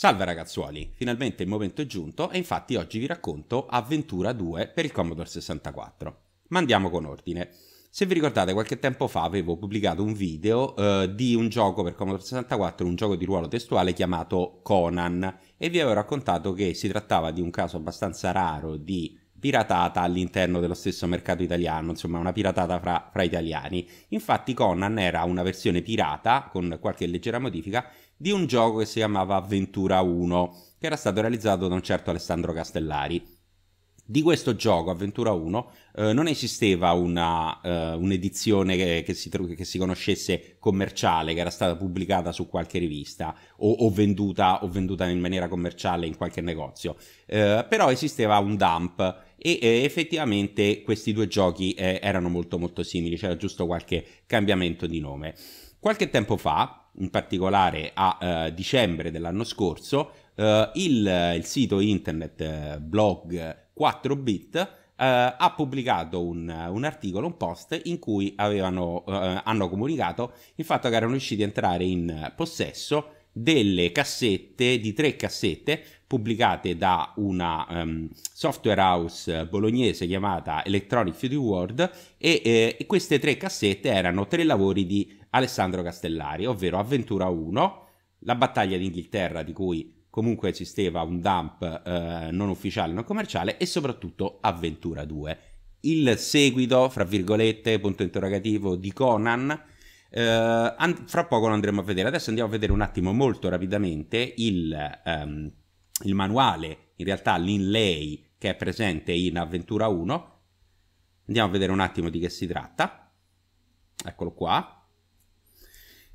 Salve ragazzuoli, finalmente il momento è giunto e infatti oggi vi racconto Avventura 2 per il Commodore 64. Ma andiamo con ordine. Se vi ricordate qualche tempo fa avevo pubblicato un video eh, di un gioco per Commodore 64, un gioco di ruolo testuale chiamato Conan e vi avevo raccontato che si trattava di un caso abbastanza raro di piratata all'interno dello stesso mercato italiano, insomma una piratata fra, fra, italiani. Infatti Conan era una versione pirata con qualche leggera modifica di un gioco che si chiamava Avventura 1, che era stato realizzato da un certo Alessandro Castellari. Di questo gioco, Avventura 1, eh, non esisteva una, eh, un'edizione che, che, si, che, si, conoscesse commerciale, che era stata pubblicata su qualche rivista o, o, venduta, o venduta, in maniera commerciale in qualche negozio, eh, però esisteva un dump e eh, effettivamente questi due giochi eh, erano molto molto simili, c'era giusto qualche cambiamento di nome. Qualche tempo fa, in particolare a eh, dicembre dell'anno scorso, eh, il, il, sito internet eh, blog 4bit eh, ha pubblicato un, un, articolo, un post in cui avevano, eh, hanno comunicato il fatto che erano riusciti a entrare in possesso delle cassette, di tre cassette pubblicate da una um, software house bolognese chiamata Electronic Future World e eh, queste tre cassette erano tre lavori di Alessandro Castellari, ovvero Avventura 1, la battaglia d'Inghilterra di cui comunque esisteva un dump eh, non ufficiale, non commerciale e soprattutto Avventura 2. Il seguito, fra virgolette, punto interrogativo di Conan, eh, fra poco lo andremo a vedere. Adesso andiamo a vedere un attimo molto rapidamente il, ehm, il manuale, in realtà l'inlay che è presente in Avventura 1. Andiamo a vedere un attimo di che si tratta. Eccolo qua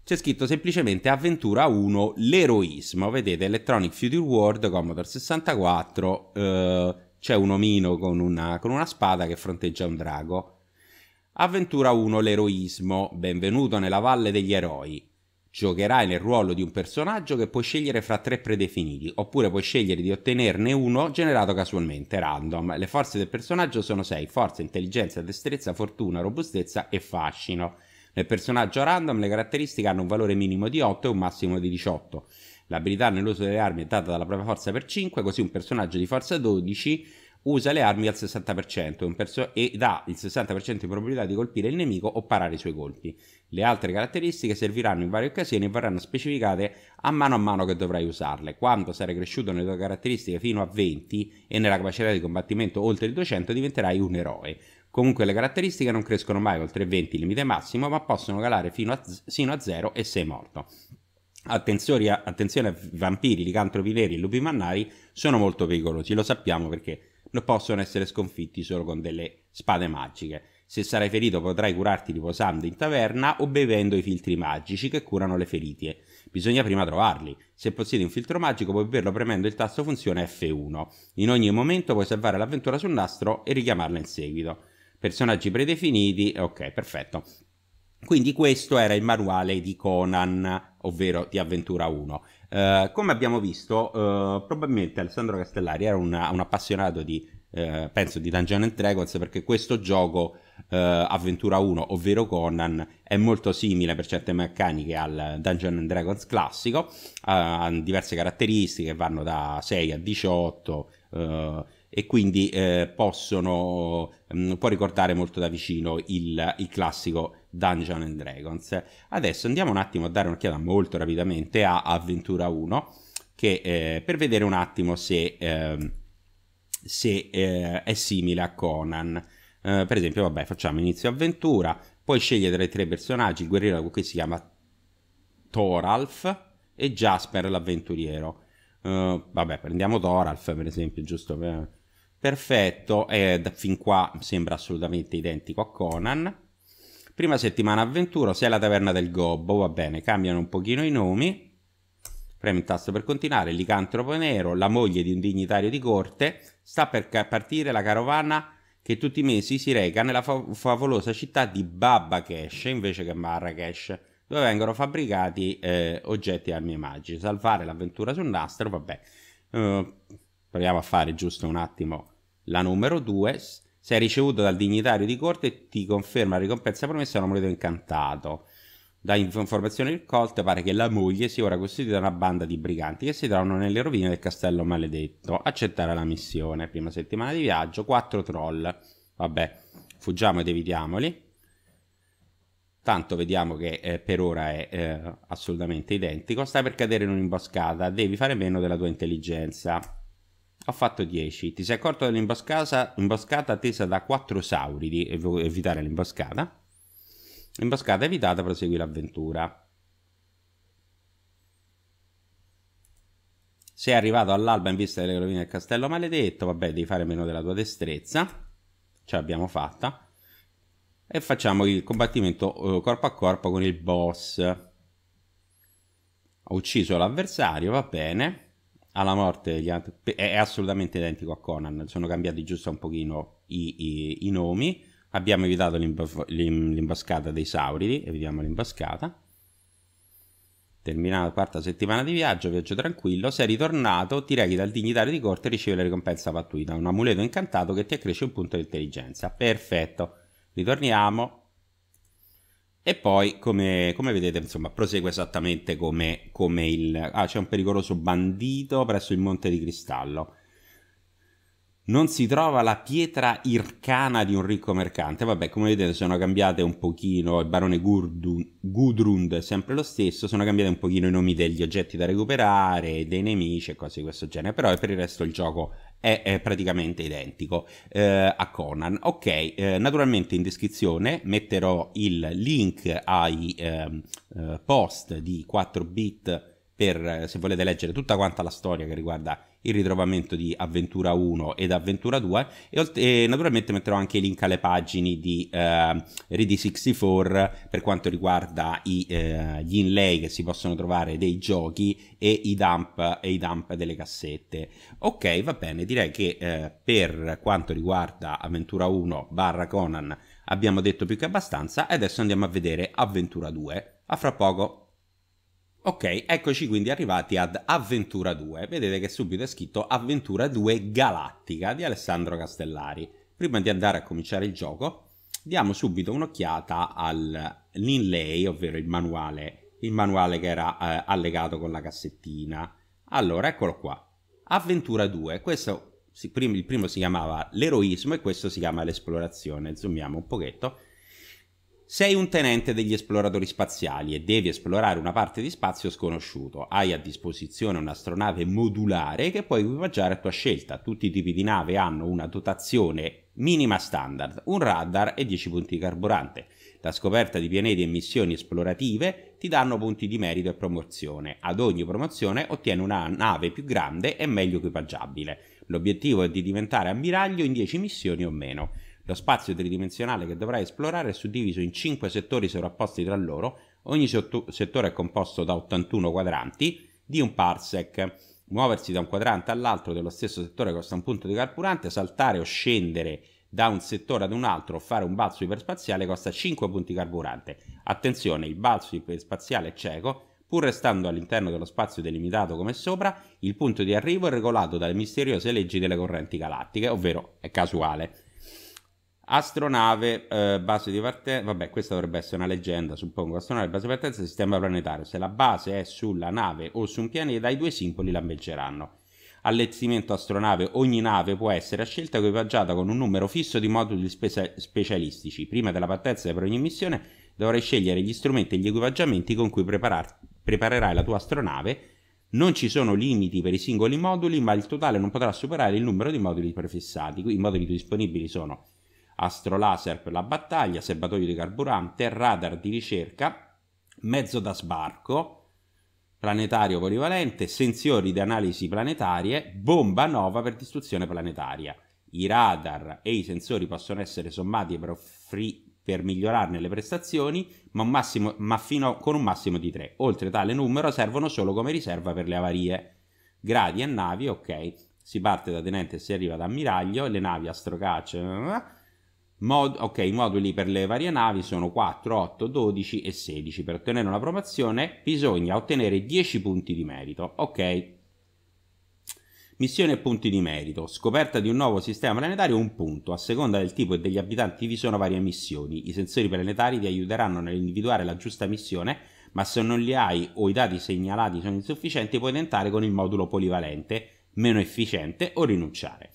c'è scritto semplicemente Avventura 1 l'eroismo. Vedete Electronic Future World, Commodore 64, eh, c'è un omino con una, con una spada che fronteggia un drago. Avventura 1 l'eroismo, benvenuto nella Valle degli Eroi. Giocherai nel ruolo di un personaggio che puoi scegliere fra tre predefiniti, oppure puoi scegliere di ottenerne uno generato casualmente, random. Le forze del personaggio sono 6, forza, intelligenza, destrezza, fortuna, robustezza e fascino. Nel personaggio random le caratteristiche hanno un valore minimo di 8 e un massimo di 18. L'abilità nell'uso delle armi è data dalla propria forza per 5, così un personaggio di forza 12 usa le armi al 60% e dà il 60% di probabilità di colpire il nemico o parare i suoi colpi. Le altre caratteristiche serviranno in varie occasioni e verranno specificate a mano a mano che dovrai usarle. Quando sarai cresciuto nelle tue caratteristiche fino a 20 e nella capacità di combattimento oltre il 200 diventerai un eroe. Comunque le caratteristiche non crescono mai oltre 20 limite massimo, ma possono calare fino a, sino a 0 e sei morto. Attenzione, attenzione a vampiri, licantropi neri e lupi mannari sono molto pericolosi, lo sappiamo perché non possono essere sconfitti solo con delle spade magiche. Se sarai ferito potrai curarti riposando in taverna o bevendo i filtri magici che curano le ferite. Bisogna prima trovarli. Se possiedi un filtro magico puoi berlo premendo il tasto funzione F1. In ogni momento puoi salvare l'avventura sul nastro e richiamarla in seguito personaggi predefiniti, ok, perfetto. Quindi questo era il manuale di Conan, ovvero di Avventura 1. Eh, come abbiamo visto, eh, probabilmente Alessandro Castellari era una, un appassionato di, eh, penso, di Dungeon and Dragons, perché questo gioco, eh, Avventura 1, ovvero Conan, è molto simile per certe meccaniche al Dungeon and Dragons classico, eh, ha diverse caratteristiche, vanno da 6 a 18, e quindi eh, possono, mh, mm, può ricordare molto da vicino il, il classico Dungeon and Dragons. Adesso andiamo un attimo a dare un'occhiata molto rapidamente a Avventura 1 che, eh, per vedere un attimo se, ehm, eh, se è simile a Conan. Eh, per esempio, vabbè, facciamo inizio avventura, poi scegliere tra i tre personaggi il guerriero con cui si chiama Thoralf e Jasper l'avventuriero. Uh, vabbè, prendiamo Thoralf per esempio, giusto per perfetto, ed fin qua sembra assolutamente identico a Conan. Prima settimana avventura, sia la taverna del Gobbo, va bene, cambiano un pochino i nomi. Premi il tasto per continuare, Licantropo Nero, la moglie di un dignitario di corte, sta per partire la carovana che tutti i mesi si reca nella fa favolosa città di Babakesh, invece che Marrakesh, dove vengono fabbricati eh, oggetti e armi magiche. Salvare l'avventura sul nastro, vabbè. Uh, proviamo a fare giusto un attimo la numero 2, sei ricevuto dal dignitario di corte e ti conferma la ricompensa promessa da un amuleto incantato. Da informazioni raccolte pare che la moglie sia ora costituita da una banda di briganti che si trovano nelle rovine del castello maledetto. Accettare la missione. Prima settimana di viaggio, 4 troll. Vabbè, fuggiamo ed evitiamoli. Tanto vediamo che eh, per ora è eh, assolutamente identico. Stai per cadere in un'imboscata, devi fare meno della tua intelligenza. Ho fatto 10. Ti sei accorto dell'imboscata attesa da quattro sauridi, evitare l'imboscata. L'imboscata evitata, prosegui l'avventura. Sei arrivato all'alba in vista delle rovine del castello maledetto, vabbè devi fare meno della tua destrezza, ce l'abbiamo fatta. E facciamo il combattimento eh, corpo a corpo con il boss. Ho ucciso l'avversario, va bene alla morte degli altri, è, assolutamente identico a Conan, sono cambiati giusto un pochino i, i, i nomi, abbiamo evitato l'imboscata dei Sauridi, evitiamo l'imboscata, terminata la quarta settimana di viaggio, viaggio tranquillo, sei ritornato, ti rechi dal dignitario di corte e ricevi la ricompensa pattuita, un amuleto incantato che ti accresce un punto di intelligenza, perfetto, ritorniamo, e poi, come, come, vedete, insomma, prosegue esattamente come, come il... Ah, c'è un pericoloso bandito presso il Monte di Cristallo. Non si trova la pietra ircana di un ricco mercante. Vabbè, come vedete, sono cambiate un pochino, il barone Gurdun, Gudrund è sempre lo stesso, sono cambiate un pochino i nomi degli oggetti da recuperare, dei nemici e cose di questo genere, però per il resto il gioco è, è praticamente identico eh, a Conan. Ok, eh, naturalmente in descrizione metterò il link ai ehm, eh, post di 4 bit per se volete leggere tutta quanta la storia che riguarda il ritrovamento di Avventura 1 ed Avventura 2 e, e naturalmente metterò anche i link alle pagine di eh, Ready 64 per quanto riguarda i, eh, gli inlay che si possono trovare dei giochi e i dump, e i dump delle cassette. Ok, va bene, direi che eh, per quanto riguarda Avventura 1 barra Conan abbiamo detto più che abbastanza e adesso andiamo a vedere Avventura 2. A fra poco. Ok, eccoci quindi arrivati ad Avventura 2. Vedete che subito è scritto Avventura 2 Galattica di Alessandro Castellari. Prima di andare a cominciare il gioco, diamo subito un'occhiata all'inlay, ovvero il manuale, il manuale che era eh, allegato con la cassettina. Allora, eccolo qua. Avventura 2. Questo, il primo si chiamava l'eroismo e questo si chiama l'esplorazione. Zoomiamo un pochetto sei un tenente degli esploratori spaziali e devi esplorare una parte di spazio sconosciuto. Hai a disposizione un'astronave modulare che puoi equipaggiare a tua scelta. Tutti i tipi di nave hanno una dotazione minima standard, un radar e 10 punti di carburante. La scoperta di pianeti e missioni esplorative ti danno punti di merito e promozione. Ad ogni promozione ottieni una nave più grande e meglio equipaggiabile. L'obiettivo è di diventare ammiraglio in 10 missioni o meno. Lo spazio tridimensionale che dovrai esplorare è suddiviso in 5 settori sovrapposti tra loro, ogni sotto- settore è composto da 81 quadranti di un parsec. Muoversi da un quadrante all'altro dello stesso settore costa un punto di carburante, saltare o scendere da un settore ad un altro o fare un balzo iperspaziale costa 5 punti di carburante. Attenzione, il balzo iperspaziale è cieco, pur restando all'interno dello spazio delimitato come sopra, il punto di arrivo è regolato dalle misteriose leggi delle correnti galattiche, ovvero è casuale. Astronave, eh, base di partenza, vabbè questa dovrebbe essere una leggenda, suppongo, astronave, base di partenza, sistema planetario, se la base è sulla nave o su un pianeta i due simboli l'ambeggeranno. Allestimento astronave, ogni nave può essere a scelta equipaggiata con un numero fisso di moduli spe- specialistici, prima della partenza per ogni missione dovrai scegliere gli strumenti e gli equipaggiamenti con cui preparar- preparerai la tua astronave, non ci sono limiti per i singoli moduli ma il totale non potrà superare il numero di moduli prefissati, i moduli disponibili sono astrolaser per la battaglia, serbatoio di carburante, radar di ricerca, mezzo da sbarco, planetario polivalente, sensori di analisi planetarie, bomba nova per distruzione planetaria. I radar e i sensori possono essere sommati per, offri, per migliorarne le prestazioni, ma, un massimo, ma fino, con un massimo di 3. Oltre tale numero servono solo come riserva per le avarie. Gradi e navi, ok, si parte da tenente e si arriva da ammiraglio, le navi astrocaccia... astrocacce, eh, Mod, ok, i moduli per le varie navi sono 4, 8, 12 e 16. Per ottenere una promozione bisogna ottenere 10 punti di merito. Ok. Missione e punti di merito. Scoperta di un nuovo sistema planetario, un punto. A seconda del tipo e degli abitanti vi sono varie missioni. I sensori planetari ti aiuteranno nell'individuare la giusta missione, ma se non li hai o i dati segnalati sono insufficienti puoi tentare con il modulo polivalente, meno efficiente o rinunciare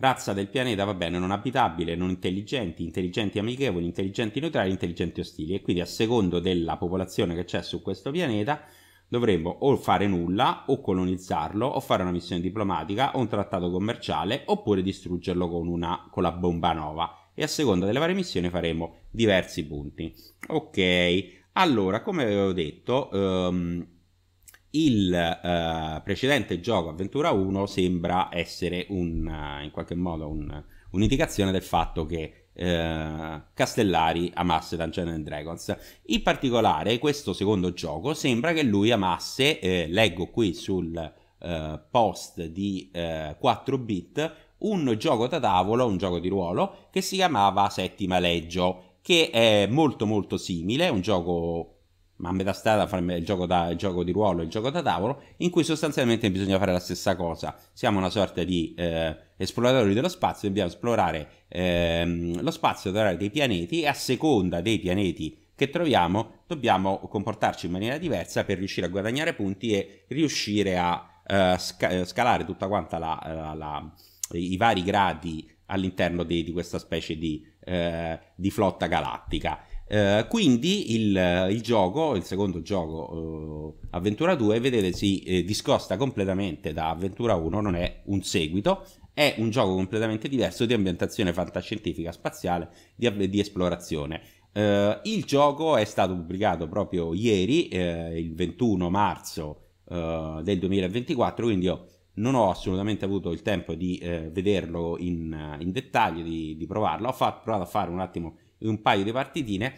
razza del pianeta, va bene, non abitabile, non intelligenti, intelligenti amichevoli, intelligenti neutrali, intelligenti ostili e quindi a secondo della popolazione che c'è su questo pianeta dovremmo o fare nulla o colonizzarlo o fare una missione diplomatica o un trattato commerciale oppure distruggerlo con, una, con la bomba nova e a seconda delle varie missioni faremo diversi punti. Ok, allora come avevo detto... Um, il eh, precedente gioco Avventura 1 sembra essere un, eh, in qualche modo un, un'indicazione del fatto che eh, Castellari amasse Dungeons and Dragons. In particolare questo secondo gioco sembra che lui amasse, eh, leggo qui sul eh, post di 4 eh, bit, un gioco da tavolo, un gioco di ruolo che si chiamava Settima Leggio che è molto molto simile, un gioco ma a metà strada fra il gioco, da, il gioco di ruolo e il gioco da tavolo, in cui sostanzialmente bisogna fare la stessa cosa. Siamo una sorta di eh, esploratori dello spazio, dobbiamo esplorare ehm, lo spazio, trovare dei pianeti e a seconda dei pianeti che troviamo dobbiamo comportarci in maniera diversa per riuscire a guadagnare punti e riuscire a eh, sca- eh, scalare tutta quanta la, eh, la, la, i vari gradi all'interno di, di questa specie di, eh, di flotta galattica eh, quindi il, il, gioco, il secondo gioco eh, Avventura 2, vedete si eh, discosta completamente da Avventura 1, non è un seguito, è un gioco completamente diverso di ambientazione fantascientifica spaziale, di, di esplorazione. Eh, il gioco è stato pubblicato proprio ieri, eh, il 21 marzo del 2024, quindi io non ho assolutamente avuto il tempo di vederlo in, in dettaglio, di, di provarlo, ho fatto, provato a fare un attimo un paio di partitine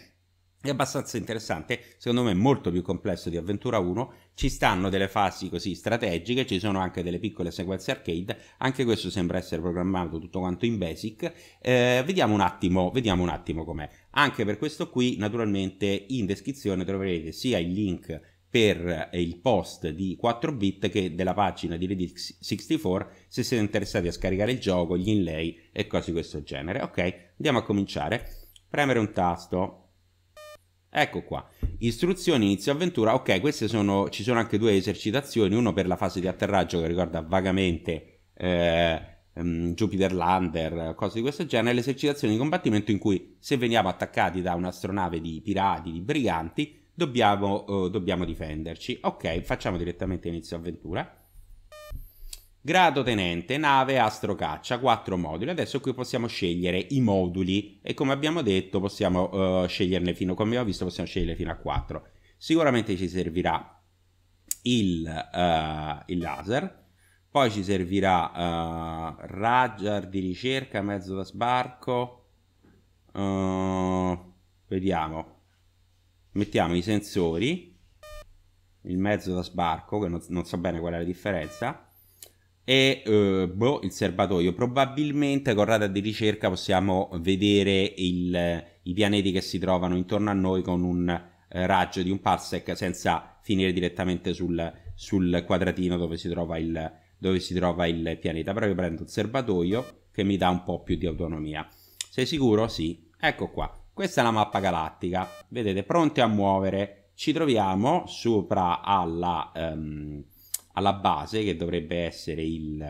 è abbastanza interessante, secondo me è molto più complesso di Avventura 1, ci stanno delle fasi così strategiche, ci sono anche delle piccole sequenze arcade, anche questo sembra essere programmato tutto quanto in basic, eh, vediamo un attimo, vediamo un attimo com'è. Anche per questo qui naturalmente in descrizione troverete sia il link per eh, il post di 4 bit che della pagina di Reddit64 se siete interessati a scaricare il gioco, gli inlay e cose di questo genere. Ok, andiamo a cominciare premere un tasto. Ecco qua, istruzioni, inizio avventura, ok queste sono, ci sono anche due esercitazioni, uno per la fase di atterraggio che ricorda vagamente eh, um, Jupiter Lander, cose di questo genere, l'esercitazione di combattimento in cui se veniamo attaccati da un'astronave di pirati, di briganti, dobbiamo, eh, dobbiamo difenderci. Ok, facciamo direttamente inizio avventura. Grado tenente, nave, astrocaccia, quattro moduli. Adesso qui possiamo scegliere i moduli e come abbiamo detto possiamo uh, sceglierne fino, come abbiamo visto possiamo scegliere fino a 4. Sicuramente ci servirà il, uh, il laser, poi ci servirà uh, radar di ricerca, mezzo da sbarco, uh, vediamo, mettiamo i sensori, il mezzo da sbarco che non, non so bene qual è la differenza e eh, boh, il serbatoio. Probabilmente con radar di ricerca possiamo vedere il, i pianeti che si trovano intorno a noi con un eh, raggio di un parsec senza finire direttamente sul, sul quadratino dove si, il, dove si, trova il, pianeta. Però io prendo il serbatoio che mi dà un po' più di autonomia. Sei sicuro? Sì. Ecco qua. Questa è la mappa galattica. Vedete, pronti a muovere. Ci troviamo sopra alla... Um, alla base che dovrebbe essere il,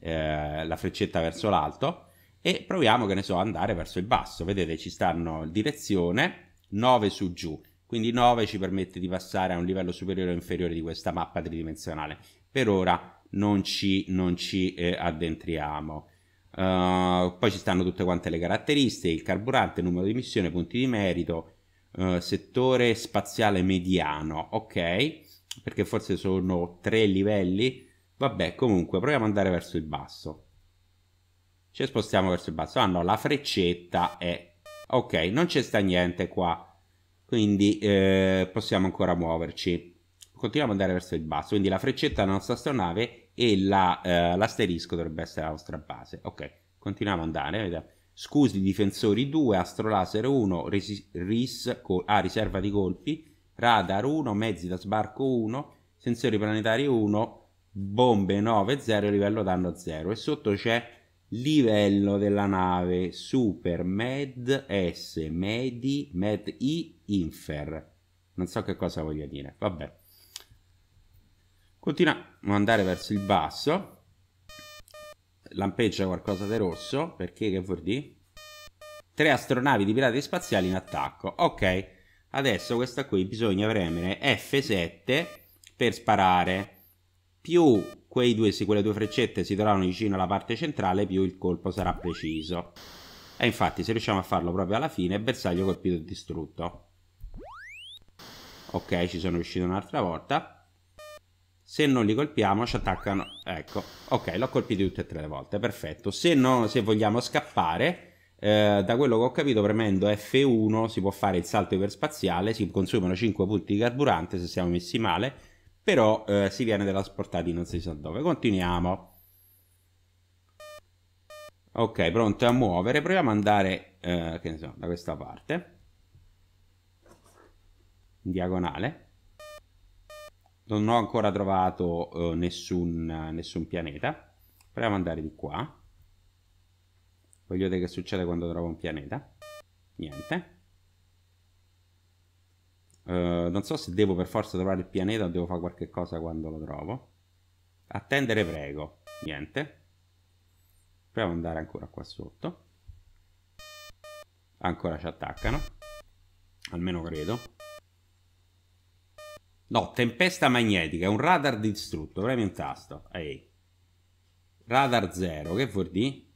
eh, la freccetta verso l'alto e proviamo che ne so andare verso il basso vedete ci stanno direzione 9 su giù quindi 9 ci permette di passare a un livello superiore o inferiore di questa mappa tridimensionale per ora non ci, non ci eh, addentriamo uh, poi ci stanno tutte quante le caratteristiche il carburante, numero di missione, punti di merito uh, settore spaziale mediano ok perché forse sono tre livelli vabbè comunque proviamo ad andare verso il basso ci spostiamo verso il basso ah no la freccetta è ok non c'è sta niente qua quindi eh, possiamo ancora muoverci continuiamo ad andare verso il basso quindi la freccetta è la nostra astronave e l'asterisco la, eh, dovrebbe essere la nostra base ok continuiamo ad andare scusi difensori 2 astrolaser 1 ris, ris ah, riserva di colpi radar 1, mezzi da sbarco 1, sensori planetari 1, bombe 9, 0, livello danno 0 e sotto c'è livello della nave Super Med S Medi Med I Infer. Non so che cosa voglia dire, vabbè. Continuiamo ad andare verso il basso. Lampeggia qualcosa di rosso, perché che vuol dire? Tre astronavi di pirati spaziali in attacco. Ok. Adesso questa qui bisogna premere F7 per sparare, più due, quelle due freccette si trovano vicino alla parte centrale, più il colpo sarà preciso. E infatti se riusciamo a farlo proprio alla fine, bersaglio colpito e distrutto. Ok, ci sono riuscito un'altra volta. Se non li colpiamo ci attaccano... Ecco, ok, l'ho colpito tutte e tre le volte, perfetto. Se, no, se vogliamo scappare eh, da quello che ho capito, premendo F1 si può fare il salto iperspaziale, si consumano 5 punti di carburante se siamo messi male, però eh, si viene trasportati non si sa dove. Continuiamo. Ok, pronto a muovere. Proviamo ad andare, eh, che ne so, da questa parte. In diagonale. Non ho ancora trovato eh, nessun, nessun pianeta. Proviamo ad andare di qua. Voglio vedere che succede quando trovo un pianeta. Niente. Uh, non so se devo per forza trovare il pianeta o devo fare qualche cosa quando lo trovo. Attendere prego. Niente. Proviamo ad andare ancora qua sotto. Ancora ci attaccano. Almeno credo. No, tempesta magnetica, un radar distrutto. Premi un tasto. Ehi. Radar 0, che vuol dire?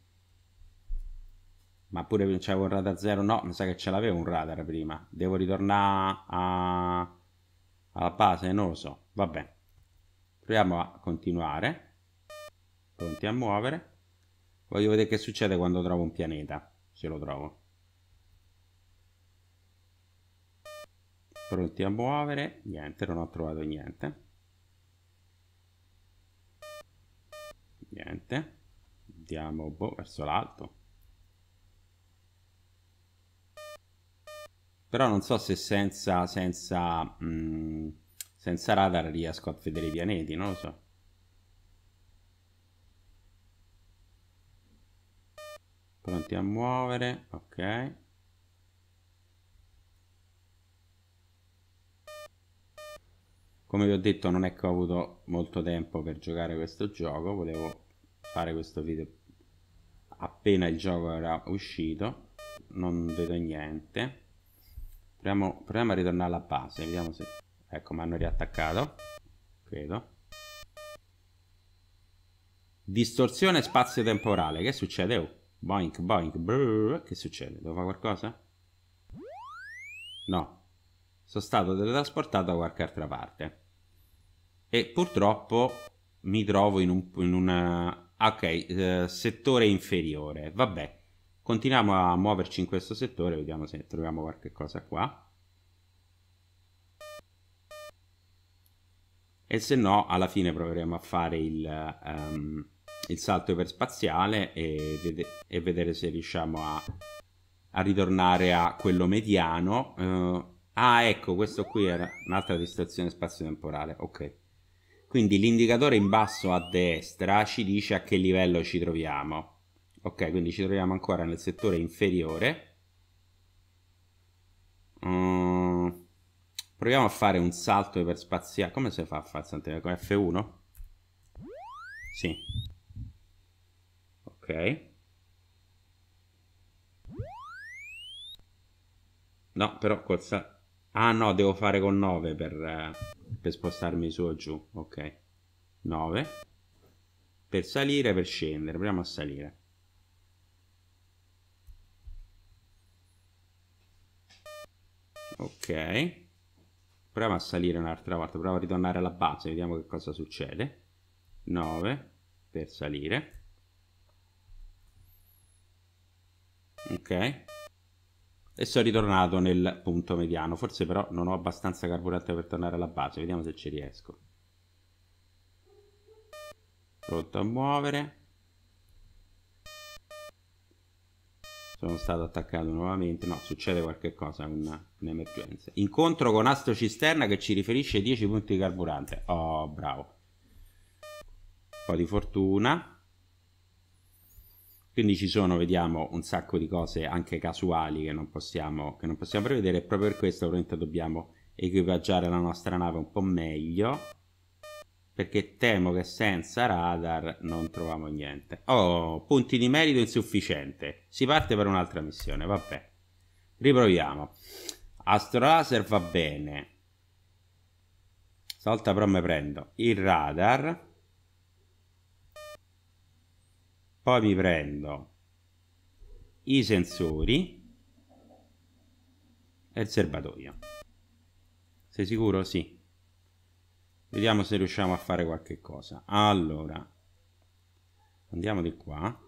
ma pure c'avevo un radar 0 no mi sa che ce l'avevo un radar prima devo ritornare a... alla base non lo so vabbè proviamo a continuare pronti a muovere voglio vedere che succede quando trovo un pianeta se lo trovo pronti a muovere niente non ho trovato niente niente andiamo boh, verso l'alto però non so se senza, senza, mh, mm, senza radar riesco a vedere i pianeti, non lo so. Pronti a muovere, ok. Come vi ho detto non è che ho avuto molto tempo per giocare questo gioco, volevo fare questo video appena il gioco era uscito, non vedo niente. Proviamo, proviamo a ritornare alla base, vediamo se... Ecco, mi hanno riattaccato, credo. Distorsione spazio-temporale, che succede? Oh, boink, boink, brrr, che succede? Devo fare qualcosa? No. Sono stato teletrasportato da qualche altra parte. E purtroppo mi trovo in un... In una... Eh, ok, eh, settore inferiore, vabbè. Continuiamo a muoverci in questo settore, vediamo se troviamo qualche cosa qua. E se no, alla fine proveremo a fare il, um, il salto iperspaziale e, vede e, vedere se riusciamo a, a ritornare a quello mediano. Uh, ah, ecco, questo qui era un'altra distrazione spazio-temporale, ok. Quindi l'indicatore in basso a destra ci dice a che livello ci troviamo ok quindi ci troviamo ancora nel settore inferiore mm, proviamo a fare un salto per spaziare come si fa a fare salto con F1? sì ok no però col Ah no, devo fare con 9 per, eh, per, spostarmi su o giù. Ok. 9. Per salire, per scendere. Proviamo a salire. ok proviamo a salire un'altra volta prova a ritornare alla base vediamo che cosa succede 9 per salire ok e sono ritornato nel punto mediano forse però non ho abbastanza carburante per tornare alla base vediamo se ci riesco pronto a muovere sono stato attaccato nuovamente, no, succede qualcosa, un'emergenza. Incontro con Astro Cisterna che ci riferisce 10 punti di carburante. Oh, bravo. Un po' di fortuna. Quindi ci sono, vediamo, un sacco di cose anche casuali che non possiamo, che non possiamo prevedere. E proprio per questo ovviamente, dobbiamo equipaggiare la nostra nave un po' meglio perché temo che senza radar non troviamo niente. Oh, punti di merito insufficiente. Si parte per un'altra missione, vabbè. Riproviamo. Astrolaser va bene. Stavolta però mi prendo il radar. Poi mi prendo i sensori e il serbatoio. Sei sicuro? Sì. Vediamo se riusciamo a fare qualche cosa. Allora, andiamo di qua.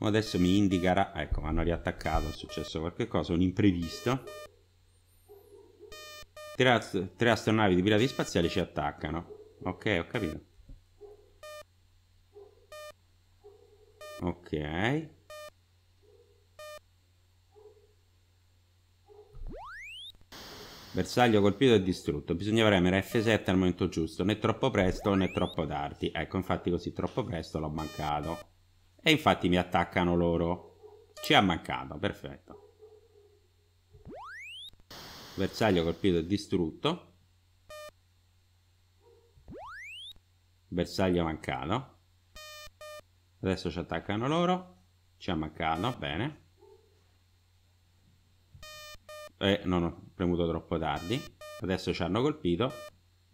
Adesso mi indicherà, ecco, hanno riattaccato, è successo qualcosa, un imprevisto. Tre, tre astronavi di pirati spaziali ci attaccano. Ok, ho capito. Ok. Bersaglio colpito e distrutto. Bisogna premere F7 al momento giusto, né troppo presto né troppo tardi. Ecco, infatti così troppo presto l'ho mancato. E infatti mi attaccano loro. Ci ha mancato, perfetto. Bersaglio colpito e distrutto. Bersaglio mancato. Adesso ci attaccano loro. Ci ha mancato, bene eh, non ho premuto troppo tardi adesso ci hanno colpito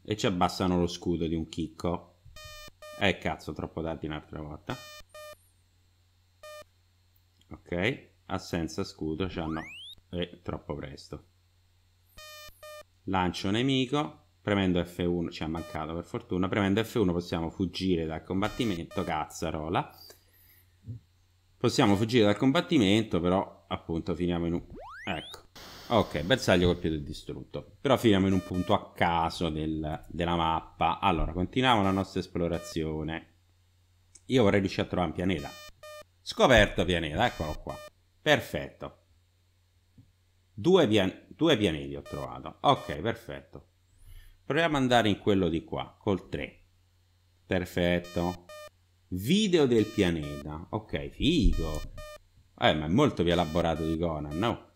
e ci abbassano lo scudo di un chicco eh cazzo troppo tardi un'altra volta ok assenza scudo ci hanno eh, troppo presto lancio nemico premendo F1 ci ha mancato per fortuna premendo F1 possiamo fuggire dal combattimento cazzarola possiamo fuggire dal combattimento però appunto finiamo in un ecco Ok, bersaglio colpito e distrutto. Però finiamo in un punto a caso del, della mappa. Allora, continuiamo la nostra esplorazione. Io vorrei riuscire a trovare un pianeta. Scoperto pianeta, eccolo qua. Perfetto. Due, pian due pianeti ho trovato. Ok, perfetto. Proviamo ad andare in quello di qua, col 3. Perfetto. Video del pianeta. Ok, figo. Eh, ma è molto più elaborato di Conan, no?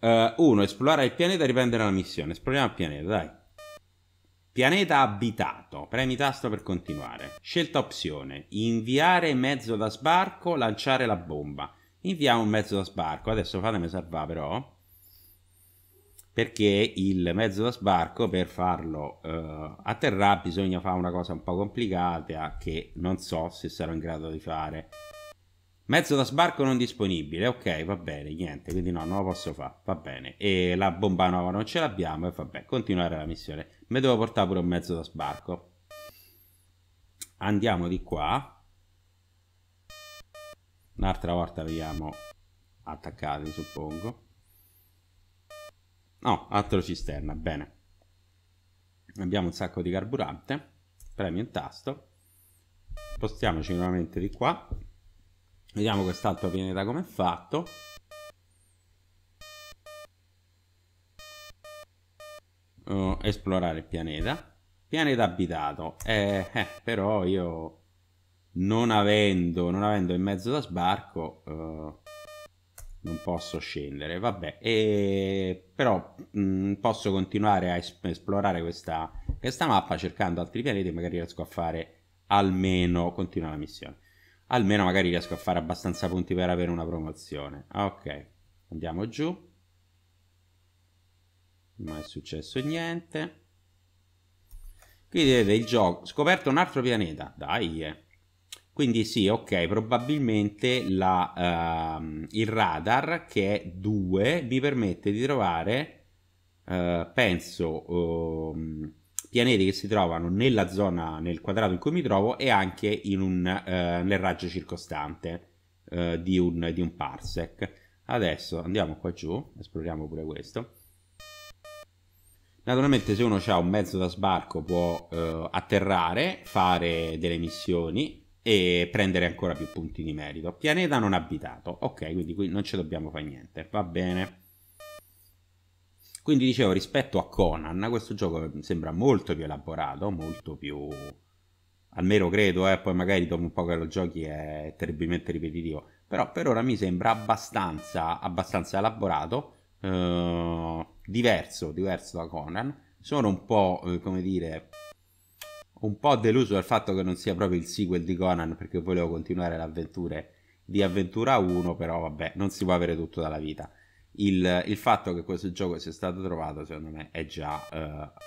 1. Eh, uh, esplorare il pianeta e riprendere la missione. Esploriamo il pianeta, dai. Pianeta abitato. Premi tasto per continuare. Scelta opzione. Inviare mezzo da sbarco, lanciare la bomba. Inviamo un mezzo da sbarco. Adesso fatemi salvare però. Perché il mezzo da sbarco per farlo uh, eh, atterrare bisogna fare una cosa un po' complicata che non so se sarò in grado di fare. Mezzo da sbarco non disponibile, ok, va bene, niente, quindi no, non lo posso fare, va bene. E la bomba nuova non ce l'abbiamo e vabbè, continuare la missione. Mi devo portare pure un mezzo da sbarco. Andiamo di qua. Un'altra volta vediamo attaccati, suppongo. No, altro cisterna, bene. Abbiamo un sacco di carburante. Premio il tasto. Spostiamoci nuovamente di qua. Vediamo quest'altro pianeta come è fatto. Uh, esplorare il pianeta. Pianeta abitato. Eh, eh, però io non avendo, non avendo il mezzo da sbarco uh, non posso scendere. Vabbè, e, però mh, mm, posso continuare a esplorare questa, questa mappa cercando altri pianeti. Magari riesco a fare almeno continuare la missione almeno magari riesco a fare abbastanza punti per avere una promozione. Ok, andiamo giù. Non è successo niente. Quindi vedete il gioco, scoperto un altro pianeta, dai. Eh. Quindi sì, ok, probabilmente la, uh, il radar che è 2 mi permette di trovare, uh, penso, uh, pianeti che si trovano nella zona, nel quadrato in cui mi trovo e anche un, eh, nel raggio circostante eh, di, un, di, un, parsec. Adesso andiamo qua giù, esploriamo pure questo. Naturalmente se uno ha un mezzo da sbarco può eh, atterrare, fare delle missioni e prendere ancora più punti di merito. Pianeta non abitato, ok, quindi qui non ci dobbiamo fare niente, va bene. Quindi dicevo, rispetto a Conan, questo gioco sembra molto più elaborato, molto più... almeno credo, eh, poi magari dopo un po' che lo giochi è terribilmente ripetitivo, però per ora mi sembra abbastanza, abbastanza elaborato, eh, diverso, diverso da Conan. Sono un po', eh, come dire, un po' deluso dal fatto che non sia proprio il sequel di Conan, perché volevo continuare le avventure di Avventura 1, però vabbè, non si può avere tutto dalla vita il, il, fatto che questo gioco sia stato trovato, secondo me, è già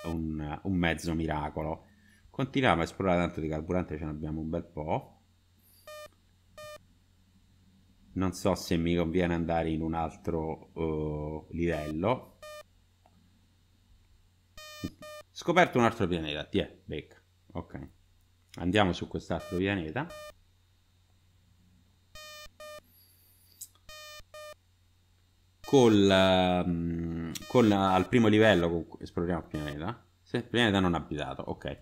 uh, un, un, mezzo miracolo. Continuiamo a esplorare, tanto di carburante ce n'abbiamo un bel po'. Non so se mi conviene andare in un altro uh, livello. Scoperto un altro pianeta, ti è, becca. Ok. Andiamo su quest'altro pianeta. col, ehm, con, eh, al primo livello, esploriamo il pianeta, se pianeta non abitato, ok.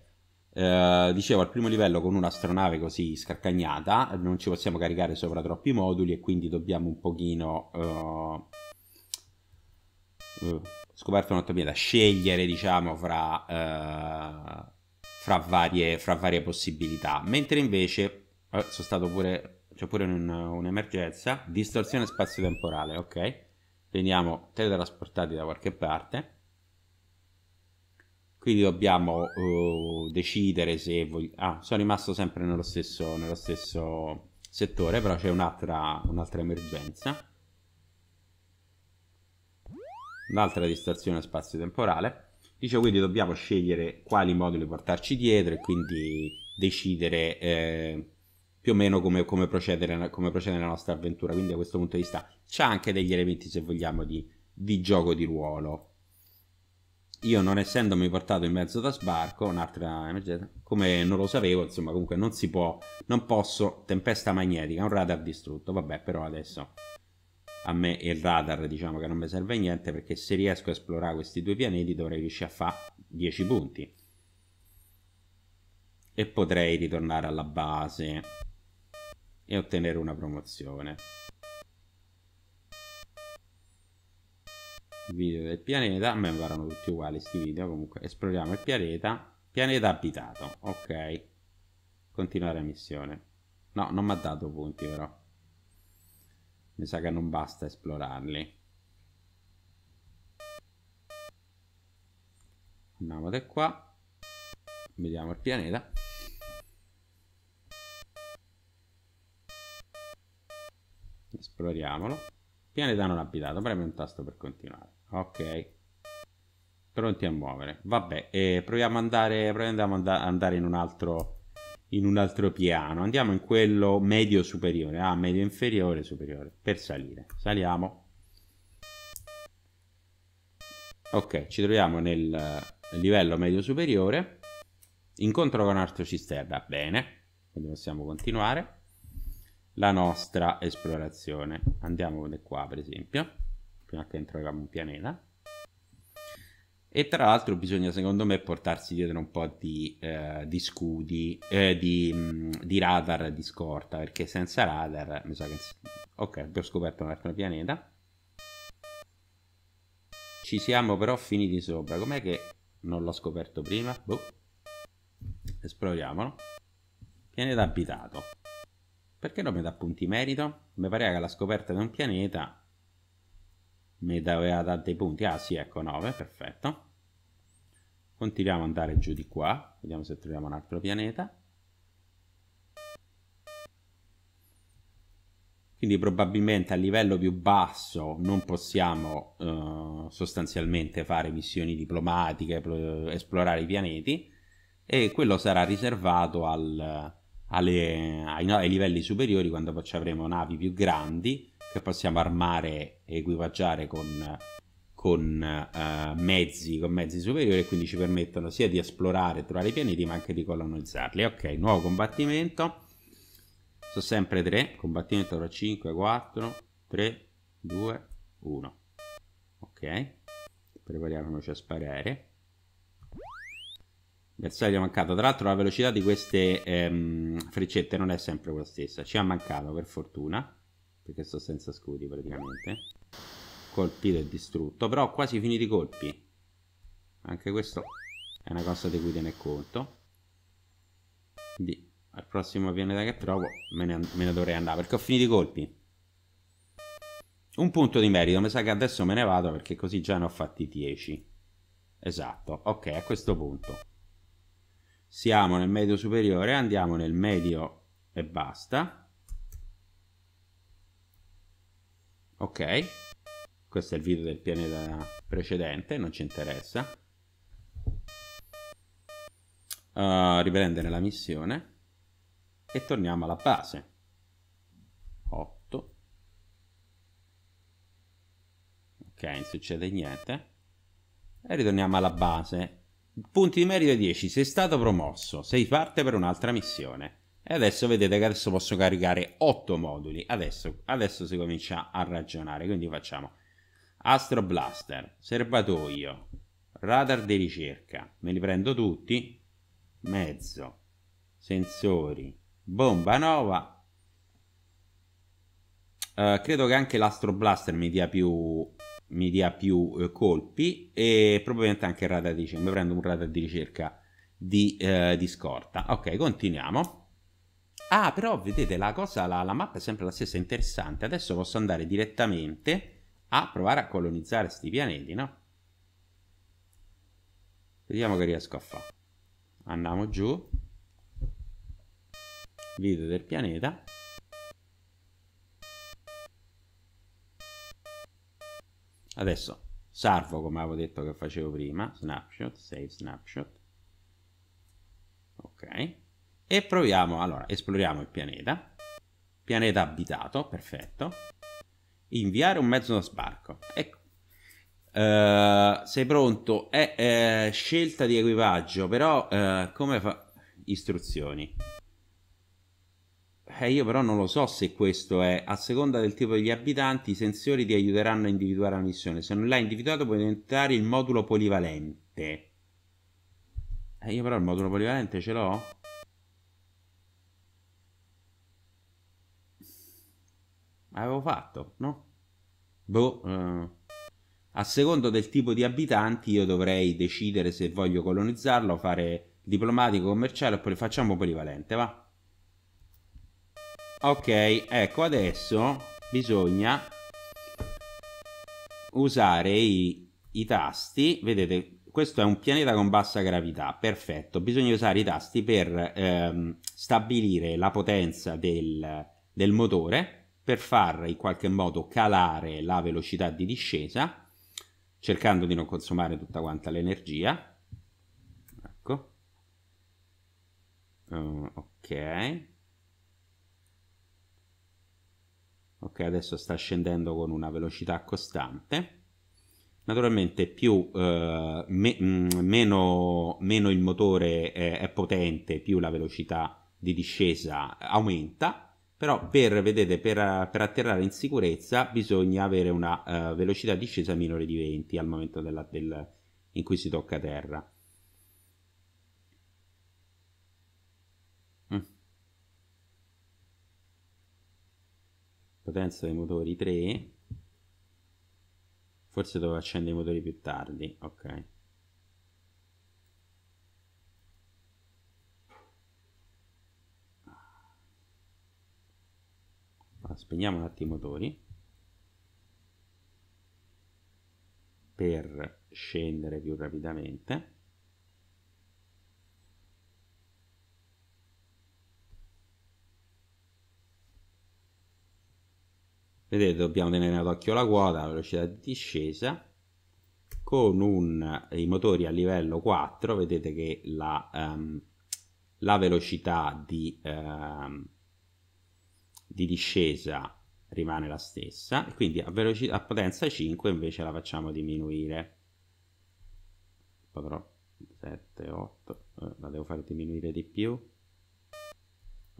Eh, dicevo al primo livello con un'astronave così scarcagnata non ci possiamo caricare sopra troppi moduli e quindi dobbiamo un pochino uh, uh, scoperto un pianeta scegliere diciamo fra, uh, fra, varie, fra varie possibilità mentre invece eh, sono stato pure c'è pure un'emergenza distorsione spazio-temporale ok veniamo teletrasportati da qualche parte quindi dobbiamo uh, decidere se vogliamo... Ah, sono rimasto sempre nello stesso, nello stesso settore, però c'è un'altra un emergenza. Un'altra distorsione spazio-temporale. Dice quindi dobbiamo scegliere quali moduli portarci dietro e quindi decidere eh, più o meno come, come, procede, come procede la nostra avventura. Quindi, da questo punto di vista, c'è anche degli elementi, se vogliamo, di, di gioco di ruolo. Io, non essendomi portato in mezzo da sbarco, un'altra emergenza, come non lo sapevo, insomma, comunque non si può, non posso. Tempesta magnetica, un radar distrutto. Vabbè, però adesso a me il radar diciamo che non mi serve a niente perché se riesco a esplorare questi due pianeti dovrei riuscire a fare 10 punti e potrei ritornare alla base e ottenere una promozione. Video del pianeta, a me varano tutti uguali sti video, comunque esploriamo il pianeta, pianeta abitato, ok, continuare missione. No, non mi ha dato punti però. Mi sa che non basta esplorarli. Andiamo da qua. Vediamo il pianeta. esploriamolo. Pianeta non abitato, premi un tasto per continuare. Ok. Pronti a muovere. Vabbè, eh, proviamo ad andare, proviamo and andare in, un altro, in un altro piano. Andiamo in quello medio superiore. Ah, medio inferiore superiore. Per salire. Saliamo. Ok, ci troviamo nel livello medio superiore. Incontro con altro Cisterna. Bene. Quindi possiamo continuare la nostra esplorazione. Andiamo da qua, per esempio, prima che entriamo in pianeta. E tra l'altro bisogna, secondo me, portarsi dietro un po' di, eh, di scudi, eh, di, di, radar, di scorta, perché senza radar mi sa che... Ok, abbiamo scoperto un altro pianeta. Ci siamo però finiti sopra. Com'è che non l'ho scoperto prima? Boh. Esploriamolo. Pianeta abitato. Perché non mi dà punti merito? Mi pareva che la scoperta di un pianeta mi aveva dato dei punti. Ah sì, ecco 9, perfetto. Continuiamo ad andare giù di qua, vediamo se troviamo un altro pianeta. Quindi probabilmente a livello più basso non possiamo eh, sostanzialmente fare missioni diplomatiche, esplorare i pianeti e quello sarà riservato al, alle, ai, ai, livelli superiori quando poi avremo navi più grandi che possiamo armare e equipaggiare con, con, eh, mezzi, con mezzi superiori e quindi ci permettono sia di esplorare e trovare i pianeti ma anche di colonizzarli. Ok, nuovo combattimento. Sono sempre 3, combattimento tra 5, 4, 3, 2, 1. Ok, prepariamoci a sparare bersaglio mancato tra l'altro la velocità di queste ehm, freccette non è sempre la stessa ci ha mancato per fortuna perché sto senza scudi praticamente colpito e distrutto però ho quasi finito i colpi anche questo è una cosa di cui tenere conto quindi al prossimo pianeta che trovo me ne, me ne dovrei andare perché ho finito i colpi un punto di merito mi sa che adesso me ne vado perché così già ne ho fatti 10 esatto ok a questo punto siamo nel medio superiore, andiamo nel medio e basta. Ok, questo è il video del pianeta precedente, non ci interessa. Uh, eh, riprendere la missione e torniamo alla base. 8. Ok, non succede niente. E ritorniamo alla base Punti di merito 10, sei stato promosso, sei parte per un'altra missione. E adesso vedete che adesso posso caricare 8 moduli. Adesso, adesso si comincia a ragionare. Quindi facciamo Astro Blaster, serbatoio, radar di ricerca. Me li prendo tutti. Mezzo, sensori, bomba nova. Uh, credo che anche l'Astro Blaster mi dia più mi dia più eh, colpi e probabilmente anche il radar di ricerca. Mi prendo un radar di ricerca di, eh, di scorta. Ok, continuiamo. Ah, però vedete la cosa, la, la, mappa è sempre la stessa, interessante. Adesso posso andare direttamente a provare a colonizzare questi pianeti, no? Vediamo che riesco a fare. Andiamo giù. Video del pianeta. Adesso salvo come avevo detto che facevo prima, snapshot, save snapshot. Ok. E proviamo, allora, esploriamo il pianeta. Pianeta abitato, perfetto. Inviare un mezzo da sbarco. Ecco. Uh, sei pronto? È eh, eh, scelta di equipaggio, però eh, come fa? Istruzioni. Eh, io però non lo so se questo è, a seconda del tipo degli abitanti, i sensori ti aiuteranno a individuare la missione. Se non l'hai individuato puoi diventare il modulo polivalente. Eh, io però il modulo polivalente ce l'ho? Avevo fatto, no? Boh. Eh. A seconda del tipo di abitanti io dovrei decidere se voglio colonizzarlo, fare diplomatico, commerciale oppure facciamo polivalente, va? ok ecco adesso bisogna usare i, i tasti vedete questo è un pianeta con bassa gravità, perfetto. Bisogna usare i tasti per ehm, stabilire la potenza del, del, motore, per far in qualche modo calare la velocità di discesa, cercando di non consumare tutta quanta l'energia. Ecco. Uh, ok. ok adesso sta scendendo con una velocità costante naturalmente più eh, me, mm, meno, meno, il motore è, è potente più la velocità di discesa aumenta però per, vedete, per, per atterrare in sicurezza bisogna avere una uh, velocità di discesa minore di 20 al momento della, del, in cui si tocca terra potenza dei motori 3 forse dovevo accendere i motori più tardi ok spegniamo un attimo i motori per scendere più rapidamente vedete dobbiamo tenere d'occhio la quota la velocità di discesa con un, i motori a livello 4 vedete che la, um, la velocità di, um, di, discesa rimane la stessa quindi a, velocità, a potenza 5 invece la facciamo diminuire però 7, 8 eh, la devo fare diminuire di più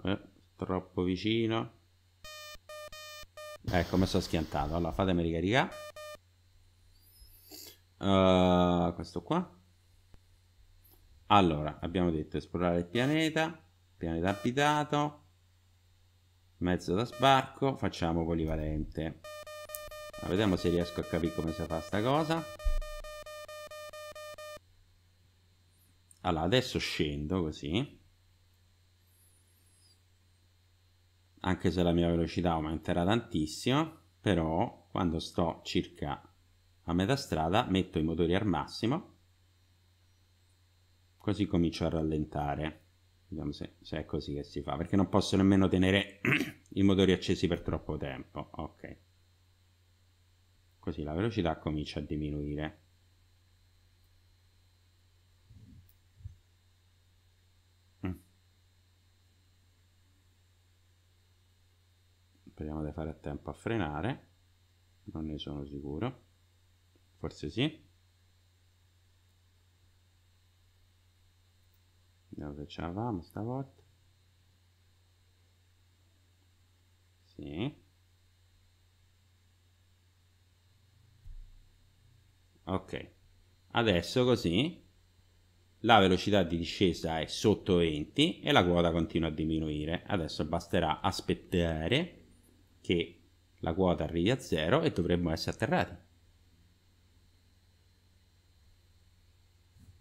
eh, troppo vicino Ecco, mi sono schiantato. Allora, fatemi ricaricare. Uh, questo qua. Allora, abbiamo detto esplorare il pianeta, pianeta abitato, mezzo da sbarco, facciamo polivalente. Ma vediamo se riesco a capire come si fa sta cosa. Allora, adesso scendo così. anche se la mia velocità aumenterà tantissimo, però quando sto circa a metà strada metto i motori al massimo, così comincio a rallentare. Vediamo se, se è così che si fa, perché non posso nemmeno tenere i motori accesi per troppo tempo. Ok. Così la velocità comincia a diminuire. dovrei fare a tempo a frenare non ne sono sicuro forse sì vediamo se ce la famo stavolta sì ok adesso così la velocità di discesa è sotto 20 e la quota continua a diminuire adesso basterà aspettare che la quota arrivi a zero e dovremmo essere atterrati.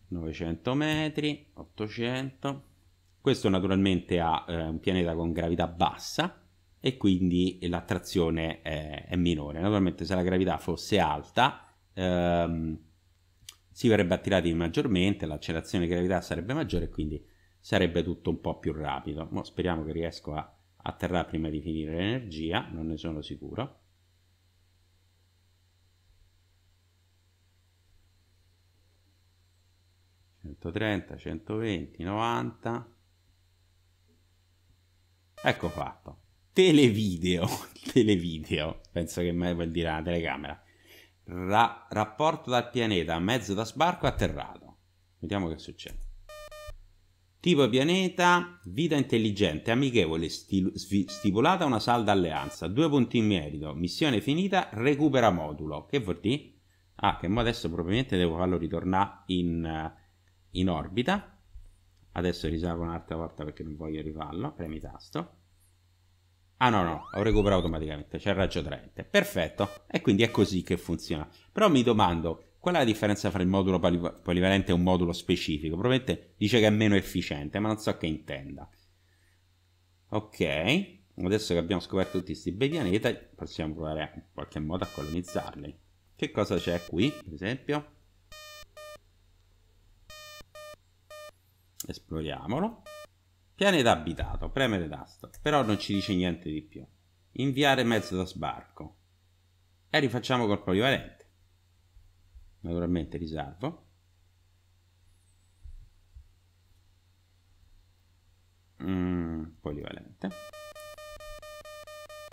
900 metri, 800. Questo naturalmente ha eh, un pianeta con gravità bassa e quindi l'attrazione è, è minore. Naturalmente se la gravità fosse alta ehm, si verrebbe attirati maggiormente, l'accelerazione di gravità sarebbe maggiore e quindi sarebbe tutto un po' più rapido. Mo speriamo che riesco a atterrà prima di finire l'energia, non ne sono sicuro. ...130, 120, 90... Ecco fatto. Televideo, televideo, penso che mai vuol dire la telecamera. Ra rapporto dal pianeta, mezzo da sbarco atterrato. Vediamo che succede. Tipo pianeta, vita intelligente, amichevole, stipulata una salda alleanza, due punti in merito, missione finita, recupera modulo. Che vuol dire? Ah, che mo adesso probabilmente devo farlo ritornare in, in orbita. Adesso risalgo un'altra volta perché non voglio rifarlo, premi tasto. Ah no, no, ho recuperato automaticamente, c'è il raggio traente. Perfetto, e quindi è così che funziona. Però mi domando, Qual è la differenza tra il modulo polivalente e un modulo specifico? Probabilmente dice che è meno efficiente, ma non so che intenda. Ok, adesso che abbiamo scoperto tutti questi bei pianeti, possiamo provare in qualche modo a colonizzarli. Che cosa c'è qui, per esempio? Esploriamolo. Pianeta abitato, premere tasto, però non ci dice niente di più. Inviare mezzo da sbarco. E rifacciamo col polivalente naturalmente risalvo mm, polivalente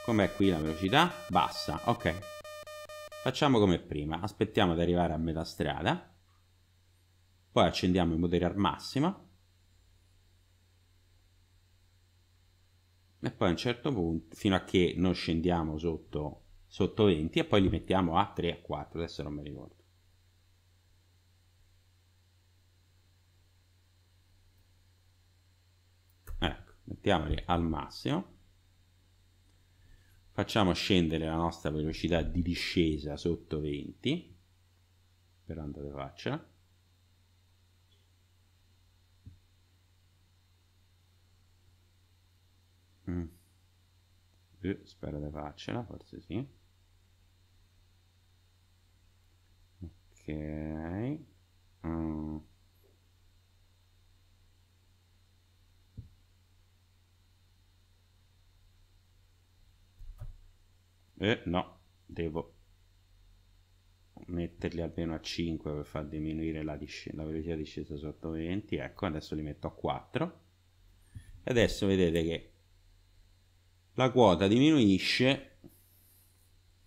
com'è qui la velocità? bassa, ok facciamo come prima aspettiamo di arrivare a metà strada poi accendiamo il motore al massimo e poi a un certo punto fino a che non scendiamo sotto, sotto 20 e poi li mettiamo a 3 a 4 adesso non mi ricordo mettiamoli al massimo, facciamo scendere la nostra velocità di discesa sotto 20, per andare faccia, mm. eh, spero di farcela, forse sì. Ok. Mm. Eh, no, devo metterli almeno a 5 per far diminuire la, la velocità di discesa sotto 20. Ecco, adesso li metto a 4. E adesso vedete che la quota diminuisce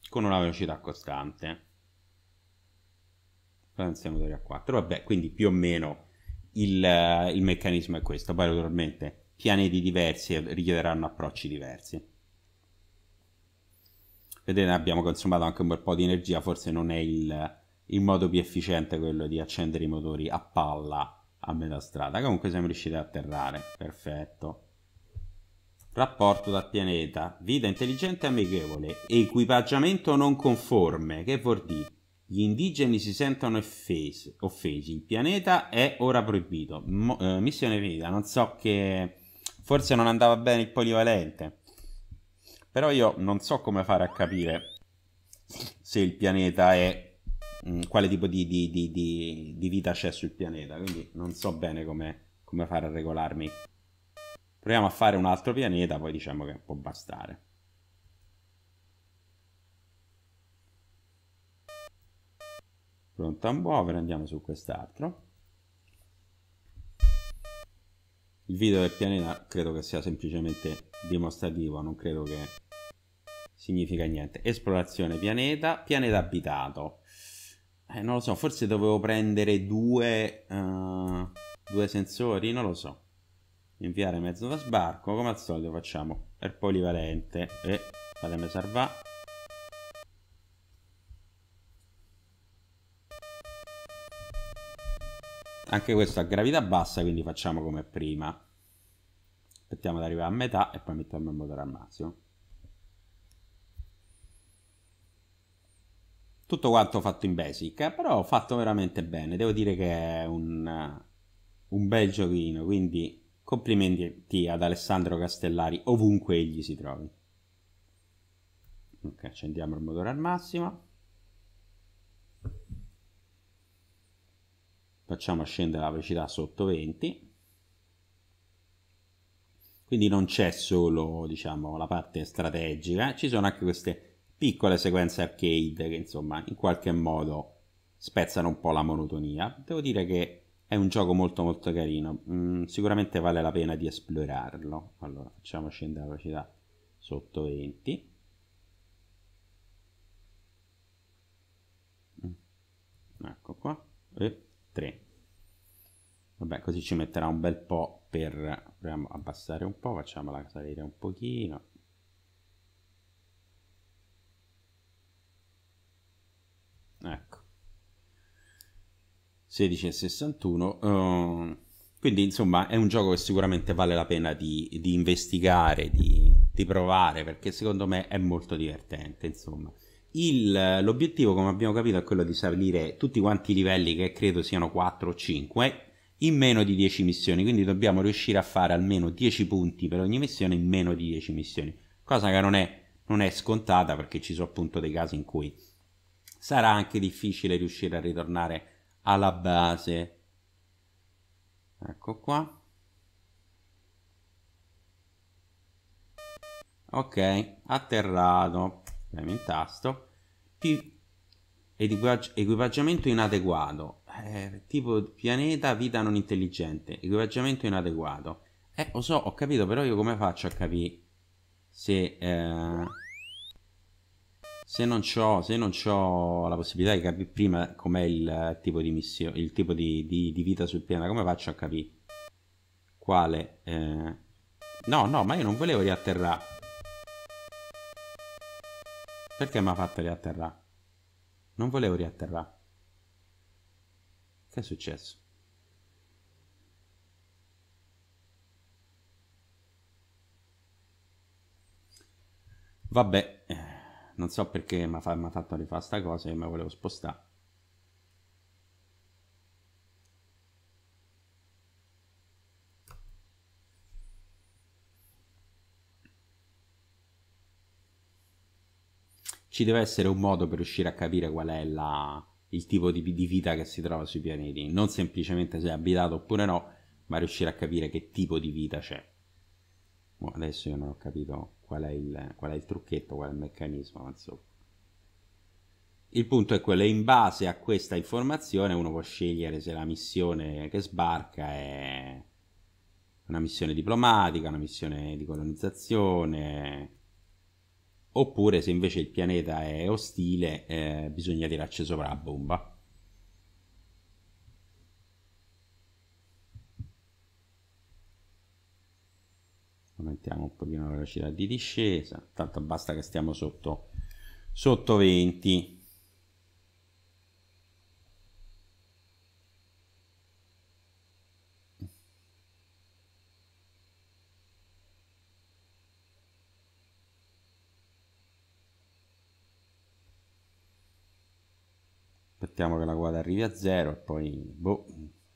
con una velocità costante. Siamo a 4. Vabbè, quindi più o meno il, il meccanismo è questo. Poi naturalmente pianeti diversi richiederanno approcci diversi vedete abbiamo consumato anche un bel po' di energia, forse non è il, il modo più efficiente quello di accendere i motori a palla a metà strada. Comunque siamo riusciti ad atterrare, perfetto. Rapporto dal pianeta, vita intelligente e amichevole, equipaggiamento non conforme, che vuol dire? Gli indigeni si sentono offesi, offesi. il pianeta è ora proibito. Mo, eh, missione finita, non so che... forse non andava bene il polivalente. Però io non so come fare a capire se il pianeta è... Mm, quale tipo di, di, di, di, vita c'è sul pianeta, quindi non so bene come, come fare a regolarmi. Proviamo a fare un altro pianeta, poi diciamo che può bastare. Pronto a muovere, andiamo su quest'altro. Il video del pianeta credo che sia semplicemente dimostrativo, non credo che significa niente. Esplorazione pianeta, pianeta abitato. Eh, non lo so, forse dovevo prendere due, uh, due sensori, non lo so. Inviare mezzo da sbarco, come al solito facciamo, per polivalente e eh, fatemi salvare. Anche questo a gravità bassa, quindi facciamo come prima. Aspettiamo ad arrivare a metà e poi mettiamo il motore al massimo. Tutto quanto fatto in basic, però fatto veramente bene. Devo dire che è un, un bel giochino, quindi complimenti ad Alessandro Castellari ovunque egli si trovi. Ok, accendiamo il motore al massimo facciamo scendere la velocità sotto 20 quindi non c'è solo diciamo, la parte strategica ci sono anche queste piccole sequenze arcade che insomma in qualche modo spezzano un po' la monotonia devo dire che è un gioco molto molto carino mm, sicuramente vale la pena di esplorarlo allora facciamo scendere la velocità sotto 20 mm. ecco qua e eh. 3. Vabbè, così ci metterà un bel po' per... Proviamo a abbassare un po', facciamola salire un pochino. Ecco. 16 e 61. Uh, ehm, quindi, insomma, è un gioco che sicuramente vale la pena di, di investigare, di, di, provare, perché secondo me è molto divertente, insomma. Il, eh, l'obiettivo, come abbiamo capito, è quello di salire tutti quanti i livelli, che credo siano 4 o 5, in meno di 10 missioni. Quindi dobbiamo riuscire a fare almeno 10 punti per ogni missione in meno di 10 missioni. Cosa che non è, non è scontata perché ci sono appunto dei casi in cui sarà anche difficile riuscire a ritornare alla base. Ecco qua. Ok, atterrato, premi il tasto, più equipaggi equipaggiamento inadeguato, eh, tipo pianeta, vita non intelligente, equipaggiamento inadeguato. Eh, lo so, ho capito, però io come faccio a capire se... Eh, se non ho, se non ho la possibilità di capire prima com'è il tipo di missione, il tipo di, di, di, vita sul pianeta, come faccio a capire quale... Eh... No, no, ma io non volevo riatterrare. Perché mi ha fatto riatterrare? Non volevo riatterrare. Che è successo? Vabbè, eh, non so perché mi ha fatto rifare questa cosa, io mi volevo spostare. ci deve essere un modo per riuscire a capire qual è la, il tipo di, di, vita che si trova sui pianeti, non semplicemente se è abitato oppure no, ma riuscire a capire che tipo di vita c'è. adesso io non ho capito qual è, il, qual è il trucchetto, qual è il meccanismo, ma insomma. Il punto è quello, in base a questa informazione uno può scegliere se la missione che sbarca è una missione diplomatica, una missione di colonizzazione, oppure se invece il pianeta è ostile eh, bisogna tirarci sopra la bomba. Aumentiamo un pochino la velocità di discesa, tanto basta che stiamo sotto, sotto 20. aspettiamo che la quota arrivi a zero e poi, boh,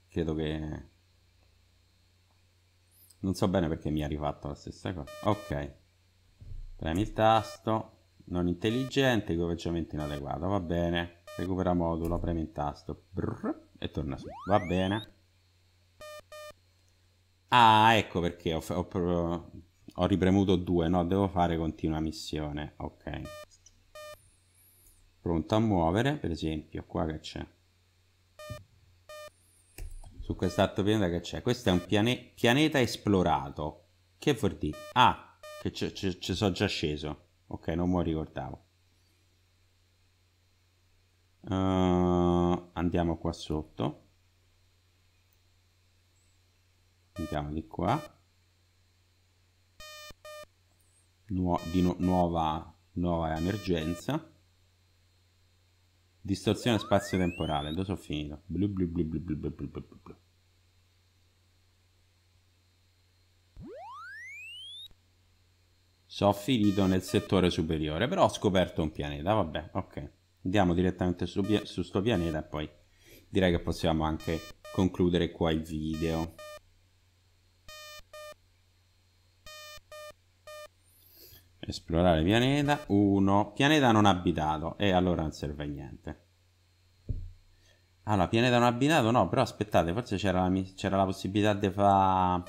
credo che... Non so bene perché mi ha rifatto la stessa cosa. Ok. Premi il tasto. Non intelligente, equipaggiamento inadeguato, va bene. Recupera modulo, premi il tasto. Brrr, e torna su, va bene. Ah, ecco perché ho, ho, ho ripremuto 2, no, devo fare continua missione, ok pronto a muovere, per esempio qua che c'è, su quest'altro pianeta che c'è, questo è un piane pianeta esplorato, che vuol dire? Ah, che ci sono già sceso, ok, non mi ricordavo. Uh, andiamo qua sotto, andiamo di qua, Nuo di nu nuova, nuova emergenza Distorsione spazio-temporale. Dove sono finito? Blu blu blu blu blu blu blu blu blu. Sono finito nel settore superiore, però ho scoperto un pianeta, vabbè, ok. Andiamo direttamente su, su sto pianeta e poi direi che possiamo anche concludere qua il video. esplorare pianeta 1 pianeta non abitato e allora non serve a niente allora pianeta non abitato no però aspettate forse c'era la, la, possibilità di fare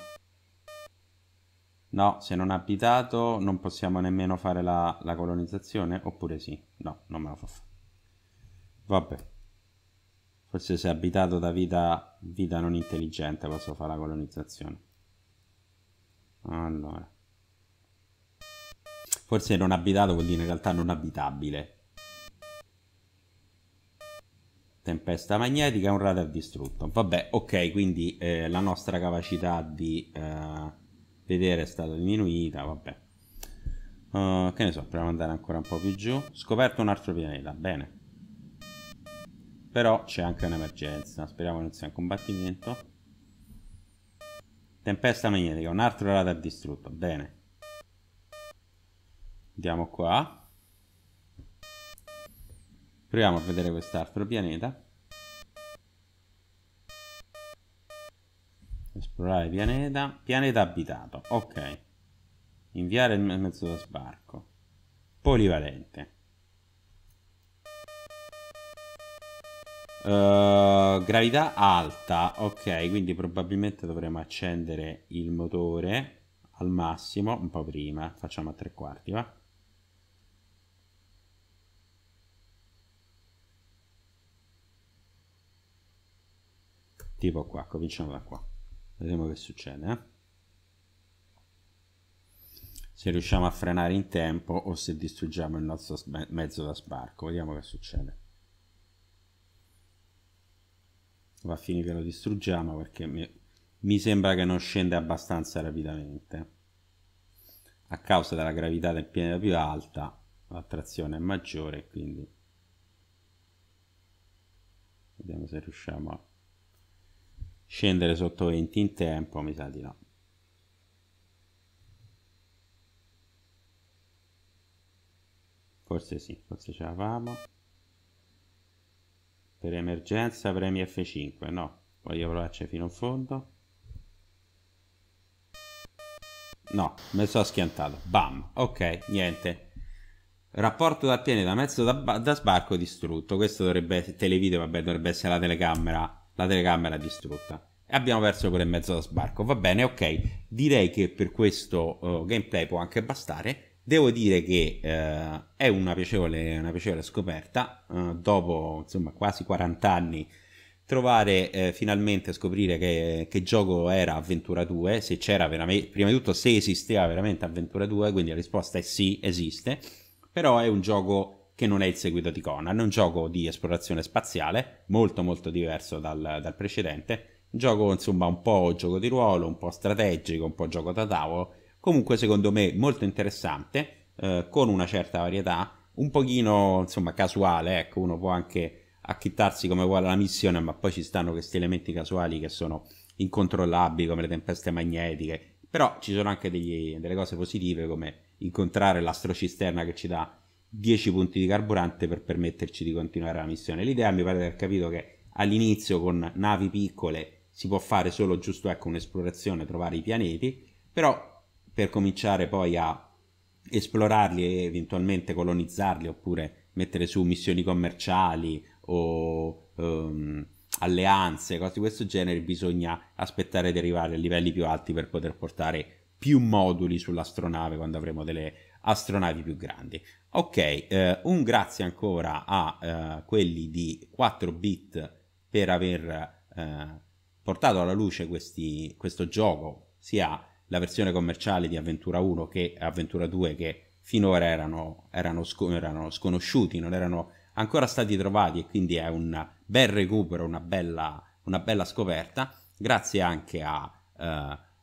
no se non abitato non possiamo nemmeno fare la, la colonizzazione oppure sì no non me la fa fare vabbè forse se abitato da vita, vita non intelligente posso fare la colonizzazione allora Forse non abitato vuol dire in realtà non abitabile. Tempesta magnetica, un radar distrutto. Vabbè, ok, quindi eh, la nostra capacità di eh, vedere è stata diminuita, vabbè. Uh, che ne so, proviamo ad andare ancora un po' più giù. Scoperto un altro pianeta, bene. Però c'è anche un'emergenza, speriamo non sia un combattimento. Tempesta magnetica, un altro radar distrutto, bene. Andiamo qua. Proviamo a vedere quest'altro pianeta. Esplorare pianeta. Pianeta abitato. Ok. Inviare il mezzo da sbarco. Polivalente. Uh, gravità alta. Ok, quindi probabilmente dovremo accendere il motore al massimo, un po' prima. Facciamo a tre quarti, va? tipo qua, cominciamo da qua, vediamo che succede, eh? se riusciamo a frenare in tempo o se distruggiamo il nostro mezzo da sbarco, vediamo che succede. Va a finire che lo distruggiamo perché mi, mi sembra che non scende abbastanza rapidamente. A causa della gravità del pianeta più alta, l'attrazione è maggiore, quindi vediamo se riusciamo a Scendere sotto 20 in tempo mi sa di no. Forse sì, forse ce l'avamo. Per emergenza premi F5, no. Voglio provarci fino in fondo. No, mi sono schiantato. Bam. Ok, niente. Rapporto da pianeta, mezzo da, da, sbarco distrutto. Questo dovrebbe essere televideo, vabbè, dovrebbe essere la telecamera la telecamera distrutta e abbiamo perso quelle mezzo da sbarco. Va bene, ok. Direi che per questo uh, gameplay può anche bastare. Devo dire che uh, è una piacevole, una piacevole scoperta. Uh, dopo insomma quasi 40 anni, trovare eh, finalmente scoprire che, che, gioco era Avventura 2. Se c'era veramente, prima di tutto, se esisteva veramente Avventura 2. Quindi la risposta è sì, esiste. Però è un gioco che non è il seguito di Conan, un gioco di esplorazione spaziale molto molto diverso dal, dal precedente, un gioco insomma un po' gioco di ruolo, un po' strategico, un po' gioco da tavolo, comunque secondo me molto interessante, eh, con una certa varietà, un pochino insomma casuale, ecco uno può anche acchittarsi come vuole la missione, ma poi ci stanno questi elementi casuali che sono incontrollabili come le tempeste magnetiche, però ci sono anche degli, delle cose positive come incontrare l'astrocisterna che ci dà 10 punti di carburante per permetterci di continuare la missione. L'idea mi pare di aver capito che all'inizio con navi piccole si può fare solo giusto ecco, un'esplorazione, trovare i pianeti, però per cominciare poi a esplorarli e eventualmente colonizzarli oppure mettere su missioni commerciali o um, alleanze, cose di questo genere, bisogna aspettare di arrivare a livelli più alti per poter portare più moduli sull'astronave quando avremo delle astronavi più grandi. Ok, eh, un grazie ancora a eh, quelli di 4bit per aver eh, portato alla luce questi, questo gioco, sia la versione commerciale di Aventura 1 che Aventura 2 che finora erano, erano, sc- erano sconosciuti, non erano ancora stati trovati e quindi è un bel recupero, una bella, una bella scoperta. Grazie anche al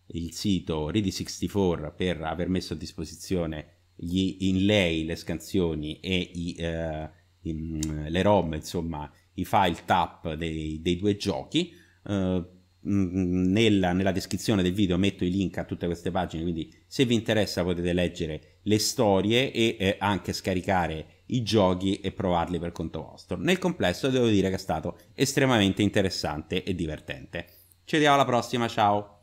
eh, sito Ready64 per aver messo a disposizione gli inlay, le scansioni e i, eh, in, mm, le ROM, insomma, i file tap dei, dei due giochi. Eh, mm, mm, nella, nella, descrizione del video metto i link a tutte queste pagine, quindi se vi interessa potete leggere le storie e eh, anche scaricare i giochi e provarli per conto vostro. Nel complesso devo dire che è stato estremamente interessante e divertente. Ci vediamo alla prossima, ciao!